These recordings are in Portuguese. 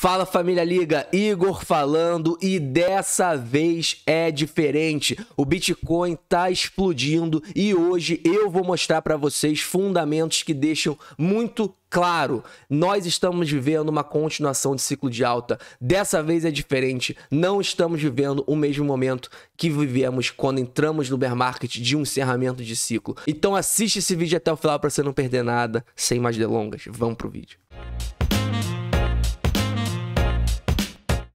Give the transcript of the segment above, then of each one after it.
Fala família Liga, Igor falando e dessa vez é diferente. O Bitcoin tá explodindo e hoje eu vou mostrar para vocês fundamentos que deixam muito Claro, nós estamos vivendo uma continuação de ciclo de alta. Dessa vez é diferente. Não estamos vivendo o mesmo momento que vivemos quando entramos no bear market de um encerramento de ciclo. Então assiste esse vídeo até o final para você não perder nada. Sem mais delongas, vamos pro vídeo.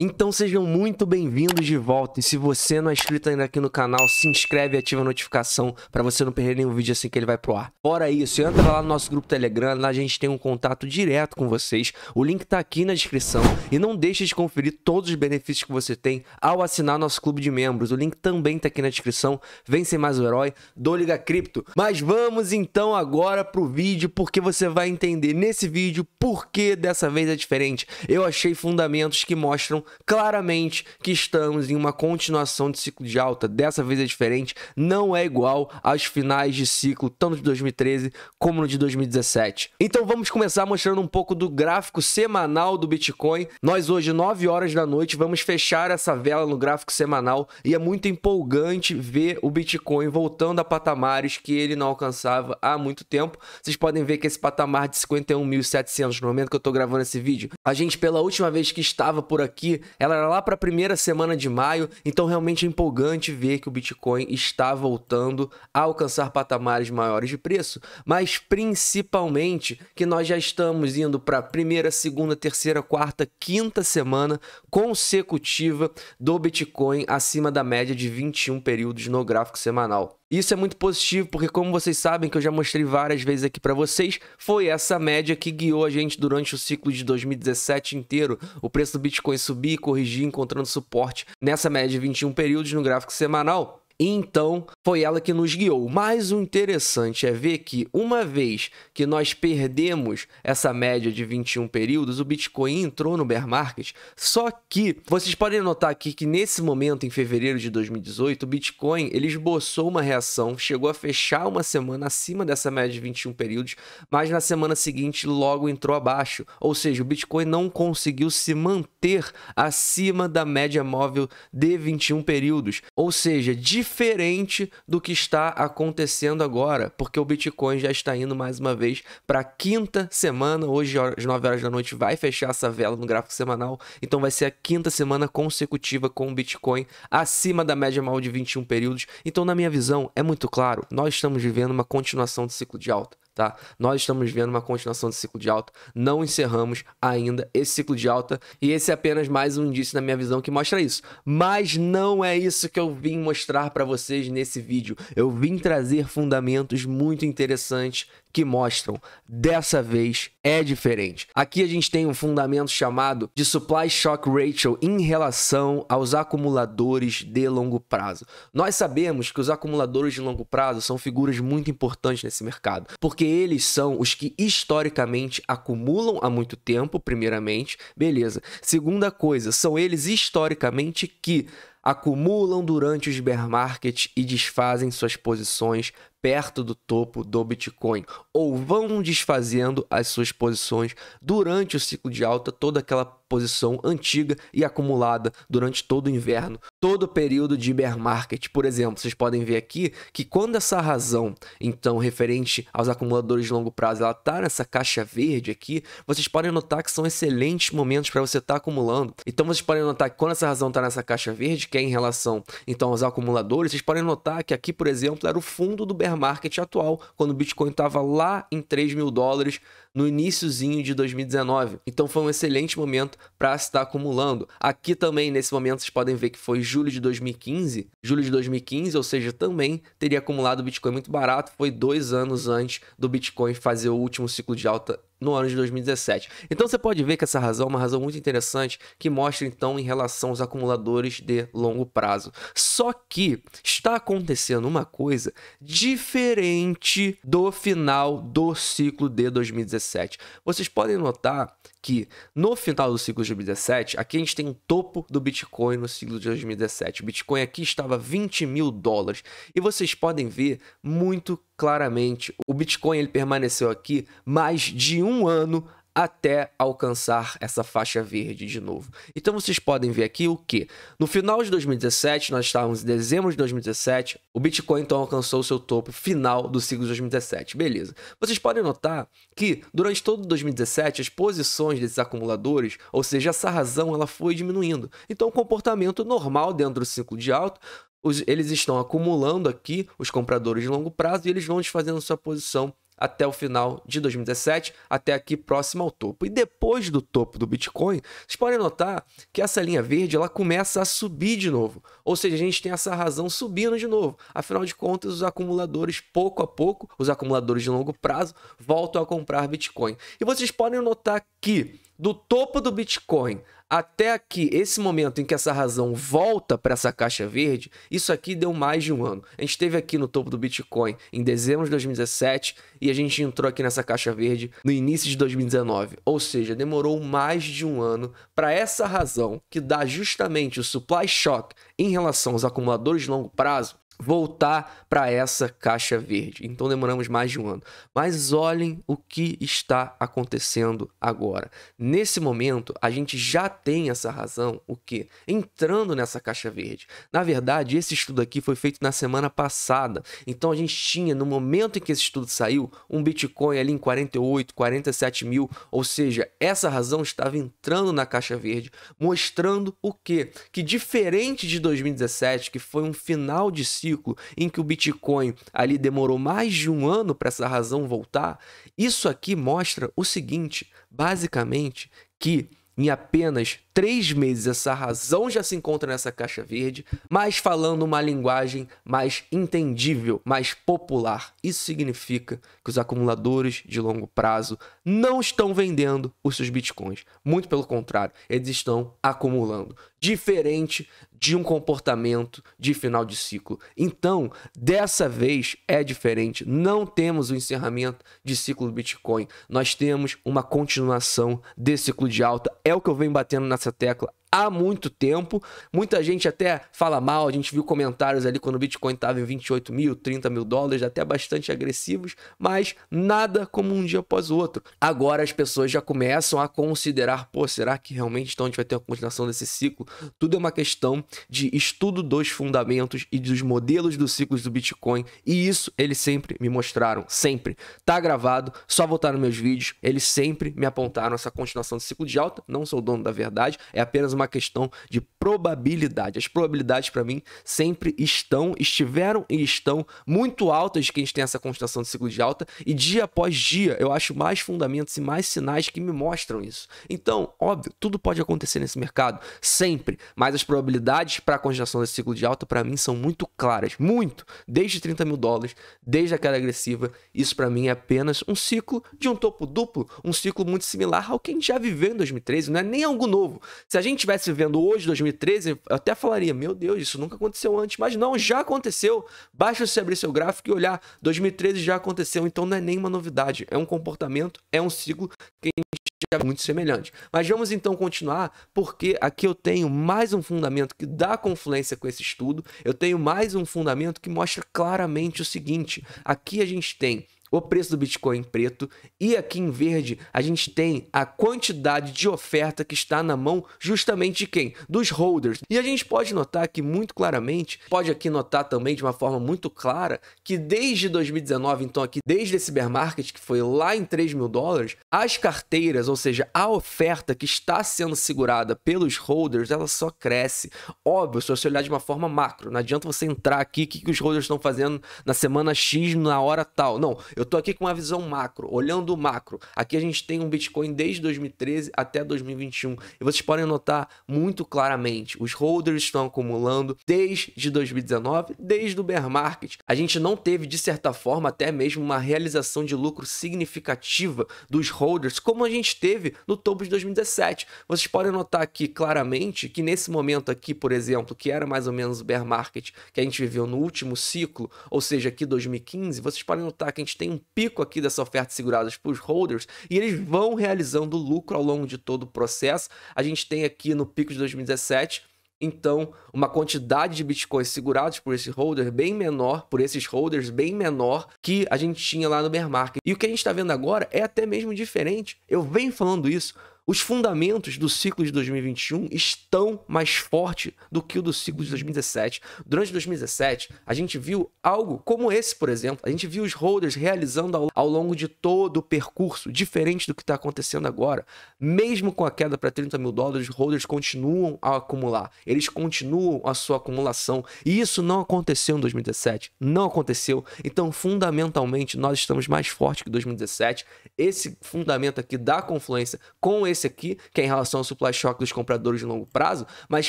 Então sejam muito bem-vindos de volta. E se você não é inscrito ainda aqui no canal, se inscreve e ativa a notificação para você não perder nenhum vídeo assim que ele vai pro ar. Fora isso, entra lá no nosso grupo Telegram, lá a gente tem um contato direto com vocês. O link tá aqui na descrição e não deixe de conferir todos os benefícios que você tem ao assinar nosso clube de membros. O link também tá aqui na descrição. Vem ser mais o um herói do Liga Cripto. Mas vamos então agora pro vídeo, porque você vai entender nesse vídeo por que dessa vez é diferente. Eu achei fundamentos que mostram claramente que estamos em uma continuação de ciclo de alta. Dessa vez é diferente, não é igual às finais de ciclo, tanto de 2013 como no de 2017. Então vamos começar mostrando um pouco do gráfico semanal do Bitcoin. Nós hoje, 9 horas da noite, vamos fechar essa vela no gráfico semanal e é muito empolgante ver o Bitcoin voltando a patamares que ele não alcançava há muito tempo. Vocês podem ver que esse patamar de 51.700 no momento que eu tô gravando esse vídeo, a gente pela última vez que estava por aqui ela era lá para a primeira semana de maio, então realmente é empolgante ver que o Bitcoin está voltando a alcançar patamares maiores de preço, mas principalmente que nós já estamos indo para a primeira, segunda, terceira, quarta, quinta semana consecutiva do Bitcoin acima da média de 21 períodos no gráfico semanal. Isso é muito positivo, porque como vocês sabem, que eu já mostrei várias vezes aqui para vocês, foi essa média que guiou a gente durante o ciclo de 2017 inteiro. O preço do Bitcoin subir corrigir, encontrando suporte nessa média de 21 períodos no gráfico semanal. Então, foi ela que nos guiou. Mas o interessante é ver que, uma vez que nós perdemos essa média de 21 períodos, o Bitcoin entrou no bear market. Só que vocês podem notar aqui que nesse momento, em fevereiro de 2018, o Bitcoin ele esboçou uma reação, chegou a fechar uma semana acima dessa média de 21 períodos, mas na semana seguinte logo entrou abaixo. Ou seja, o Bitcoin não conseguiu se manter acima da média móvel de 21 períodos. Ou seja, diferente do que está acontecendo agora, porque o Bitcoin já está indo mais uma vez para a quinta semana. Hoje, às 9 horas da noite, vai fechar essa vela no gráfico semanal. Então, vai ser a quinta semana consecutiva com o Bitcoin acima da média mal de 21 períodos. Então, na minha visão, é muito claro: nós estamos vivendo uma continuação do ciclo de alta. Tá? Nós estamos vendo uma continuação do ciclo de alta, não encerramos ainda esse ciclo de alta e esse é apenas mais um indício na minha visão que mostra isso. Mas não é isso que eu vim mostrar para vocês nesse vídeo. Eu vim trazer fundamentos muito interessantes que mostram. Dessa vez é diferente. Aqui a gente tem um fundamento chamado de Supply Shock Ratio em relação aos acumuladores de longo prazo. Nós sabemos que os acumuladores de longo prazo são figuras muito importantes nesse mercado, porque eles são os que historicamente acumulam há muito tempo, primeiramente, beleza. Segunda coisa, são eles historicamente que acumulam durante os bear markets e desfazem suas posições perto do topo do Bitcoin ou vão desfazendo as suas posições durante o ciclo de alta, toda aquela posição antiga e acumulada durante todo o inverno, todo o período de bear market. Por exemplo, vocês podem ver aqui que quando essa razão, então, referente aos acumuladores de longo prazo, ela está nessa caixa verde aqui, vocês podem notar que são excelentes momentos para você estar tá acumulando. Então, vocês podem notar que quando essa razão está nessa caixa verde, que é em relação, então, aos acumuladores, vocês podem notar que aqui, por exemplo, era o fundo do bear market atual, quando o Bitcoin estava lá em 3 mil dólares no iníciozinho de 2019. Então foi um excelente momento para estar tá acumulando. Aqui também, nesse momento, vocês podem ver que foi julho de 2015. Julho de 2015, ou seja, também teria acumulado Bitcoin muito barato. Foi dois anos antes do Bitcoin fazer o último ciclo de alta no ano de 2017. Então você pode ver que essa razão é uma razão muito interessante que mostra então em relação aos acumuladores de longo prazo. Só que está acontecendo uma coisa diferente do final do ciclo de 2017. Vocês podem notar que no final do ciclo de 2017, aqui a gente tem um topo do Bitcoin no ciclo de 2017. O Bitcoin aqui estava 20 mil dólares e vocês podem ver muito claramente. O Bitcoin ele permaneceu aqui mais de um ano até alcançar essa faixa verde de novo. Então vocês podem ver aqui o que? No final de 2017, nós estávamos em dezembro de 2017, o Bitcoin então alcançou seu topo final do ciclo de 2017. Beleza. Vocês podem notar que durante todo 2017 as posições desses acumuladores, ou seja, essa razão ela foi diminuindo. Então o comportamento normal dentro do ciclo de alto os, eles estão acumulando aqui os compradores de longo prazo e eles vão desfazendo sua posição até o final de 2017, até aqui próximo ao topo. E depois do topo do Bitcoin, vocês podem notar que essa linha verde ela começa a subir de novo. Ou seja, a gente tem essa razão subindo de novo. Afinal de contas, os acumuladores, pouco a pouco, os acumuladores de longo prazo, voltam a comprar Bitcoin. E vocês podem notar que do topo do Bitcoin até que esse momento em que essa razão volta para essa caixa verde, isso aqui deu mais de um ano. A gente esteve aqui no topo do Bitcoin em dezembro de 2017 e a gente entrou aqui nessa caixa verde no início de 2019. Ou seja, demorou mais de um ano para essa razão que dá justamente o supply shock em relação aos acumuladores de longo prazo voltar para essa caixa verde. Então demoramos mais de um ano. Mas olhem o que está acontecendo agora. Nesse momento, a gente já tem essa razão, o que? Entrando nessa caixa verde. Na verdade, esse estudo aqui foi feito na semana passada. Então a gente tinha, no momento em que esse estudo saiu, um Bitcoin ali em 48, 47 mil. Ou seja, essa razão estava entrando na caixa verde, mostrando o que? Que diferente de 2017, que foi um final de ciclo, ciclo em que o Bitcoin ali demorou mais de um ano para essa razão voltar, isso aqui mostra o seguinte, basicamente, que em apenas três meses, essa razão já se encontra nessa caixa verde, mas falando uma linguagem mais entendível, mais popular. Isso significa que os acumuladores de longo prazo não estão vendendo os seus bitcoins. Muito pelo contrário, eles estão acumulando. Diferente de um comportamento de final de ciclo. Então, dessa vez é diferente. Não temos o um encerramento de ciclo do Bitcoin. Nós temos uma continuação desse ciclo de alta. É o que eu venho batendo nessa nessa tecla há muito tempo. Muita gente até fala mal, a gente viu comentários ali quando o Bitcoin estava em 28 mil, 30 mil dólares, até bastante agressivos, mas nada como um dia após o outro. Agora as pessoas já começam a considerar, pô, será que realmente então a gente vai ter a continuação desse ciclo? Tudo é uma questão de estudo dos fundamentos e dos modelos dos ciclos do Bitcoin, e isso eles sempre me mostraram, sempre. Tá gravado, só voltar nos meus vídeos, eles sempre me apontaram essa continuação do ciclo de alta, não sou dono da verdade, é apenas uma uma questão de probabilidade. As probabilidades, para mim, sempre estão, estiveram e estão muito altas de que a gente tem essa constatação de ciclo de alta, e dia após dia eu acho mais fundamentos e mais sinais que me mostram isso. Então, óbvio, tudo pode acontecer nesse mercado, sempre, mas as probabilidades para a constatação desse ciclo de alta, para mim, são muito claras, muito, desde 30 mil dólares, desde a queda agressiva, isso para mim é apenas um ciclo de um topo duplo, um ciclo muito similar ao que a gente já viveu em 2013, não é nem algo novo. Se a gente estivesse vendo hoje, 2013, eu até falaria: meu Deus, isso nunca aconteceu antes. Mas não, já aconteceu. Basta você abrir seu gráfico e olhar: 2013 já aconteceu. Então não é nenhuma novidade. É um comportamento, é um ciclo que a gente é muito semelhante. Mas vamos então continuar, porque aqui eu tenho mais um fundamento que dá confluência com esse estudo. Eu tenho mais um fundamento que mostra claramente o seguinte: aqui a gente tem o preço do Bitcoin preto e aqui em verde a gente tem a quantidade de oferta que está na mão justamente de quem? Dos holders. E a gente pode notar que muito claramente, pode aqui notar também de uma forma muito clara, que desde 2019, então aqui desde esse bear market que foi lá em 3 mil dólares, as carteiras, ou seja, a oferta que está sendo segurada pelos holders, ela só cresce. Óbvio, se você olhar de uma forma macro, não adianta você entrar aqui, o que, que os holders estão fazendo na semana X, na hora tal. Não, eu tô aqui com uma visão macro, olhando o macro. Aqui a gente tem um Bitcoin desde 2013 até 2021. E vocês podem notar muito claramente, os holders estão acumulando desde 2019, desde o bear market. A gente não teve, de certa forma, até mesmo uma realização de lucro significativa dos holders, como a gente teve no topo de 2017. Vocês podem notar aqui claramente que nesse momento aqui, por exemplo, que era mais ou menos o bear market que a gente viveu no último ciclo, ou seja, aqui 2015, vocês podem notar que a gente tem tem um pico aqui dessa oferta segurada para os holders e eles vão realizando lucro ao longo de todo o processo. A gente tem aqui no pico de 2017 então, uma quantidade de bitcoins segurados por esses holders bem menor, por esses holders bem menor que a gente tinha lá no bear market. E o que a gente está vendo agora é até mesmo diferente. Eu venho falando isso os fundamentos do ciclo de 2021 estão mais fortes do que o do ciclo de 2017. Durante 2017, a gente viu algo como esse, por exemplo. A gente viu os holders realizando ao, ao longo de todo o percurso, diferente do que está acontecendo agora. Mesmo com a queda para 30 mil dólares, os holders continuam a acumular. Eles continuam a sua acumulação. E isso não aconteceu em 2017. Não aconteceu. Então, fundamentalmente, nós estamos mais fortes que 2017. Esse fundamento aqui da confluência com esse esse aqui, que é em relação ao supply shock dos compradores de longo prazo, mas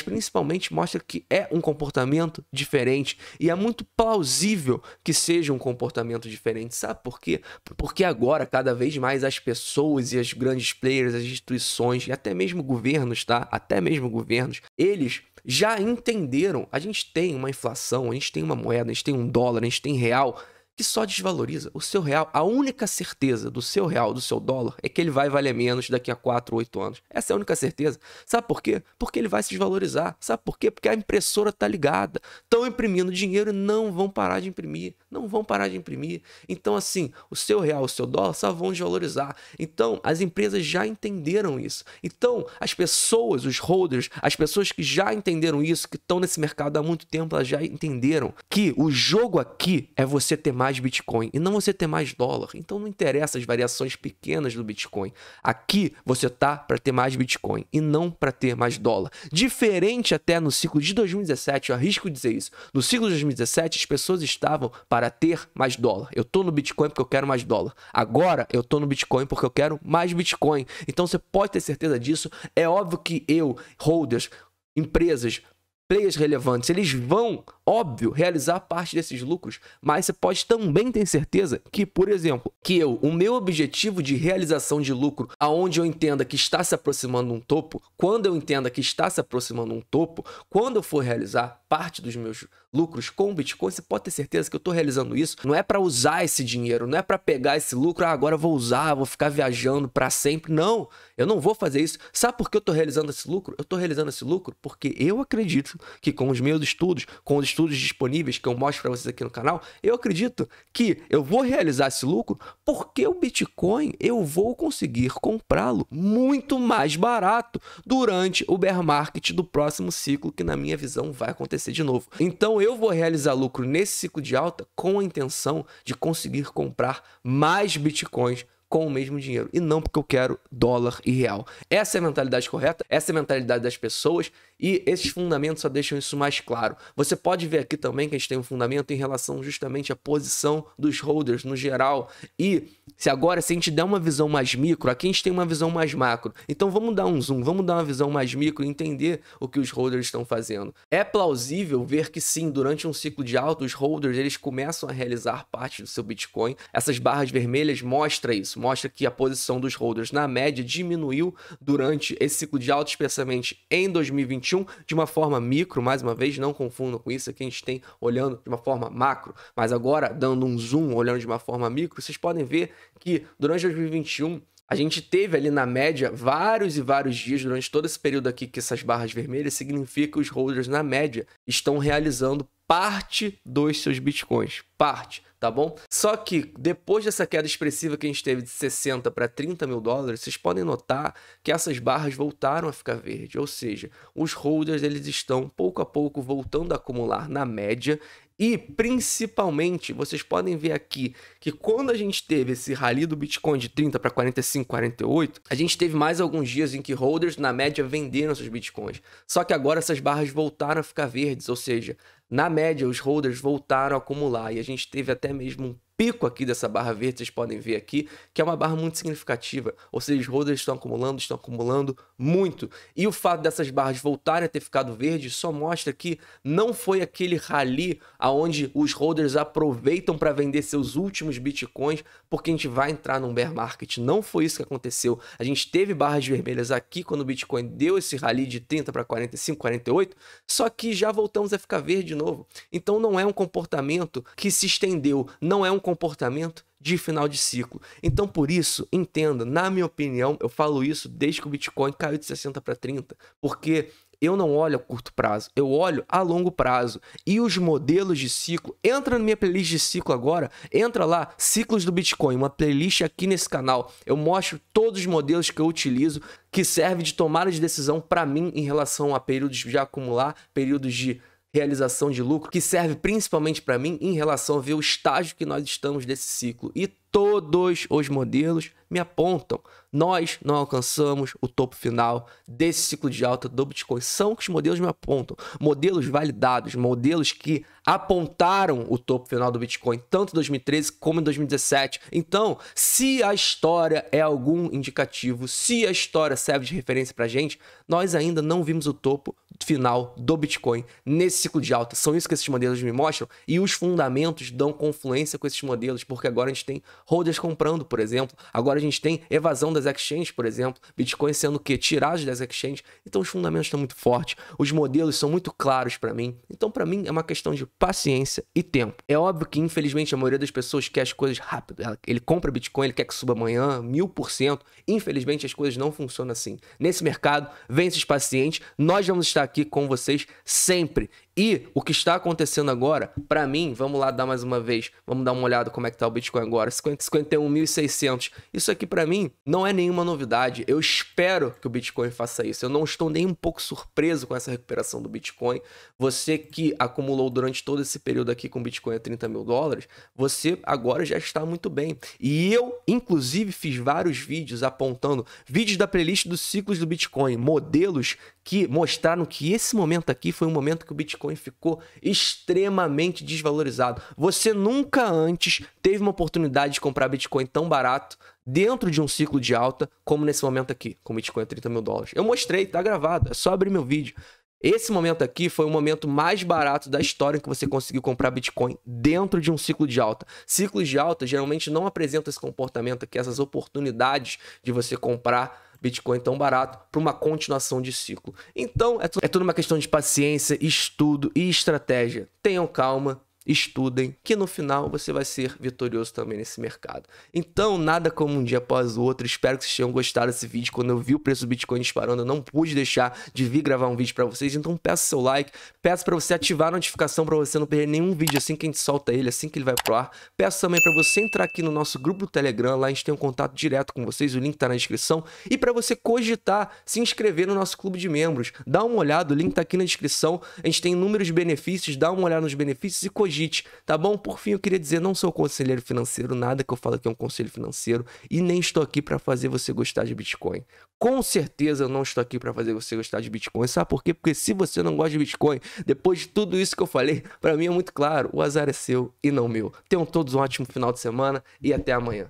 principalmente mostra que é um comportamento diferente e é muito plausível que seja um comportamento diferente. Sabe por quê? Porque agora, cada vez mais, as pessoas e as grandes players, as instituições e até mesmo governos, tá? Até mesmo governos, eles já entenderam. A gente tem uma inflação, a gente tem uma moeda, a gente tem um dólar, a gente tem real que só desvaloriza. O seu real, a única certeza do seu real, do seu dólar, é que ele vai valer menos daqui a 4 ou 8 anos. Essa é a única certeza. Sabe por quê? Porque ele vai se desvalorizar. Sabe por quê? Porque a impressora tá ligada. Estão imprimindo dinheiro e não vão parar de imprimir. Não vão parar de imprimir. Então, assim, o seu real, o seu dólar só vão desvalorizar. Então, as empresas já entenderam isso. Então, as pessoas, os holders, as pessoas que já entenderam isso, que estão nesse mercado há muito tempo, elas já entenderam que o jogo aqui é você ter mais mais Bitcoin e não você ter mais dólar. Então não interessa as variações pequenas do Bitcoin. Aqui você tá para ter mais Bitcoin e não para ter mais dólar. Diferente até no ciclo de 2017, eu arrisco dizer isso. No ciclo de 2017 as pessoas estavam para ter mais dólar. Eu tô no Bitcoin porque eu quero mais dólar. Agora eu tô no Bitcoin porque eu quero mais Bitcoin. Então você pode ter certeza disso. É óbvio que eu, holders, empresas, players relevantes, eles vão, óbvio, realizar parte desses lucros, mas você pode também ter certeza que, por exemplo, que eu, o meu objetivo de realização de lucro, aonde eu entenda que está se aproximando um topo, quando eu entenda que está se aproximando um topo, quando eu for realizar parte dos meus lucros com Bitcoin, você pode ter certeza que eu estou realizando isso, não é para usar esse dinheiro, não é para pegar esse lucro, ah, agora vou usar, vou ficar viajando para sempre, não. Eu não vou fazer isso. Sabe por que eu estou realizando esse lucro? Eu estou realizando esse lucro porque eu acredito que com os meus estudos, com os estudos disponíveis que eu mostro para vocês aqui no canal, eu acredito que eu vou realizar esse lucro porque o Bitcoin eu vou conseguir comprá-lo muito mais barato durante o bear market do próximo ciclo que na minha visão vai acontecer de novo. Então eu vou realizar lucro nesse ciclo de alta com a intenção de conseguir comprar mais Bitcoins com o mesmo dinheiro e não porque eu quero dólar e real. Essa é a mentalidade correta, essa é a mentalidade das pessoas e esses fundamentos só deixam isso mais claro. Você pode ver aqui também que a gente tem um fundamento em relação justamente à posição dos holders no geral e se agora, se a gente der uma visão mais micro, aqui a gente tem uma visão mais macro. Então vamos dar um zoom, vamos dar uma visão mais micro e entender o que os holders estão fazendo. É plausível ver que sim, durante um ciclo de alta, os holders eles começam a realizar parte do seu Bitcoin. Essas barras vermelhas mostra isso, mostra que a posição dos holders na média diminuiu durante esse ciclo de alta, especialmente em 2021, de uma forma micro, mais uma vez, não confundam com isso, aqui a gente tem olhando de uma forma macro, mas agora dando um zoom, olhando de uma forma micro, vocês podem ver que durante 2021 a gente teve ali na média vários e vários dias durante todo esse período aqui que essas barras vermelhas significa que os holders na média estão realizando parte dos seus bitcoins, parte, tá bom? Só que depois dessa queda expressiva que a gente teve de 60 para 30 mil dólares, vocês podem notar que essas barras voltaram a ficar verde, ou seja, os holders eles estão pouco a pouco voltando a acumular na média e principalmente, vocês podem ver aqui que quando a gente teve esse rally do Bitcoin de 30 para 45, 48, a gente teve mais alguns dias em que holders na média venderam seus Bitcoins. Só que agora essas barras voltaram a ficar verdes, ou seja, na média, os holders voltaram a acumular e a gente teve até mesmo um pico aqui dessa barra verde, vocês podem ver aqui, que é uma barra muito significativa. Ou seja, os holders estão acumulando, estão acumulando muito. E o fato dessas barras voltarem a ter ficado verde só mostra que não foi aquele rally aonde os holders aproveitam para vender seus últimos bitcoins porque a gente vai entrar num bear market. Não foi isso que aconteceu. A gente teve barras vermelhas aqui quando o Bitcoin deu esse rally de 30 para 45, 48, só que já voltamos a ficar verde novo. Então não é um comportamento que se estendeu, não é um comportamento de final de ciclo. Então, por isso, entenda, na minha opinião, eu falo isso desde que o Bitcoin caiu de 60 para 30, porque eu não olho a curto prazo, eu olho a longo prazo. E os modelos de ciclo, entra na minha playlist de ciclo agora, entra lá, ciclos do Bitcoin, uma playlist aqui nesse canal. Eu mostro todos os modelos que eu utilizo que serve de tomada de decisão para mim em relação a períodos de acumular, períodos de realização de lucro, que serve principalmente para mim em relação a ver o estágio que nós estamos desse ciclo e Todos os modelos me apontam. Nós não alcançamos o topo final desse ciclo de alta do Bitcoin. São que os modelos me apontam. Modelos validados, modelos que apontaram o topo final do Bitcoin, tanto em 2013 como em 2017. Então, se a história é algum indicativo, se a história serve de referência para gente, nós ainda não vimos o topo final do Bitcoin nesse ciclo de alta. São isso que esses modelos me mostram e os fundamentos dão confluência com esses modelos, porque agora a gente tem holders comprando, por exemplo. Agora a gente tem evasão das exchanges, por exemplo. Bitcoin sendo o quê? Tiragem das exchanges. Então os fundamentos estão muito fortes, os modelos são muito claros para mim. Então para mim é uma questão de paciência e tempo. É óbvio que infelizmente a maioria das pessoas quer as coisas rápido. Ele compra Bitcoin, ele quer que suba amanhã, mil por cento. Infelizmente as coisas não funcionam assim. Nesse mercado, vence os pacientes. Nós vamos estar aqui com vocês sempre. E o que está acontecendo agora, para mim, vamos lá dar mais uma vez, vamos dar uma olhada como é que tá o Bitcoin agora, 51.600. Isso aqui para mim não é nenhuma novidade. Eu espero que o Bitcoin faça isso. Eu não estou nem um pouco surpreso com essa recuperação do Bitcoin. Você que acumulou durante todo esse período aqui com Bitcoin a 30 mil dólares, você agora já está muito bem. E eu, inclusive, fiz vários vídeos apontando vídeos da playlist dos ciclos do Bitcoin, modelos que mostraram que esse momento aqui foi um momento que o Bitcoin ficou extremamente desvalorizado. Você nunca antes teve uma oportunidade de comprar Bitcoin tão barato dentro de um ciclo de alta como nesse momento aqui, com Bitcoin a 30 mil dólares. Eu mostrei, tá gravado, é só abrir meu vídeo. Esse momento aqui foi o momento mais barato da história em que você conseguiu comprar Bitcoin dentro de um ciclo de alta. Ciclos de alta geralmente não apresentam esse comportamento aqui, essas oportunidades de você comprar Bitcoin tão barato para uma continuação de ciclo. Então, é, é, tudo uma questão de paciência, estudo e estratégia. Tenham calma, estudem, que no final você vai ser vitorioso também nesse mercado. Então, nada como um dia após o outro. Espero que vocês tenham gostado desse vídeo. Quando eu vi o preço do Bitcoin disparando, eu não pude deixar de vir gravar um vídeo para vocês. Então, peço seu like, peço para você ativar a notificação para você não perder nenhum vídeo assim que a gente solta ele, assim que ele vai pro ar. Peço também para você entrar aqui no nosso grupo do Telegram, lá a gente tem um contato direto com vocês, o link tá na descrição. E para você cogitar se inscrever no nosso clube de membros, dá uma olhada, o link tá aqui na descrição. A gente tem inúmeros benefícios, dá uma olhada nos benefícios e cogita tá bom? Por fim, eu queria dizer, não sou conselheiro financeiro, nada que eu falo aqui é um conselho financeiro e nem estou aqui para fazer você gostar de Bitcoin. Com certeza eu não estou aqui para fazer você gostar de Bitcoin, sabe por quê? Porque se você não gosta de Bitcoin, depois de tudo isso que eu falei, para mim é muito claro, o azar é seu e não meu. Tenham todos um ótimo final de semana e até amanhã.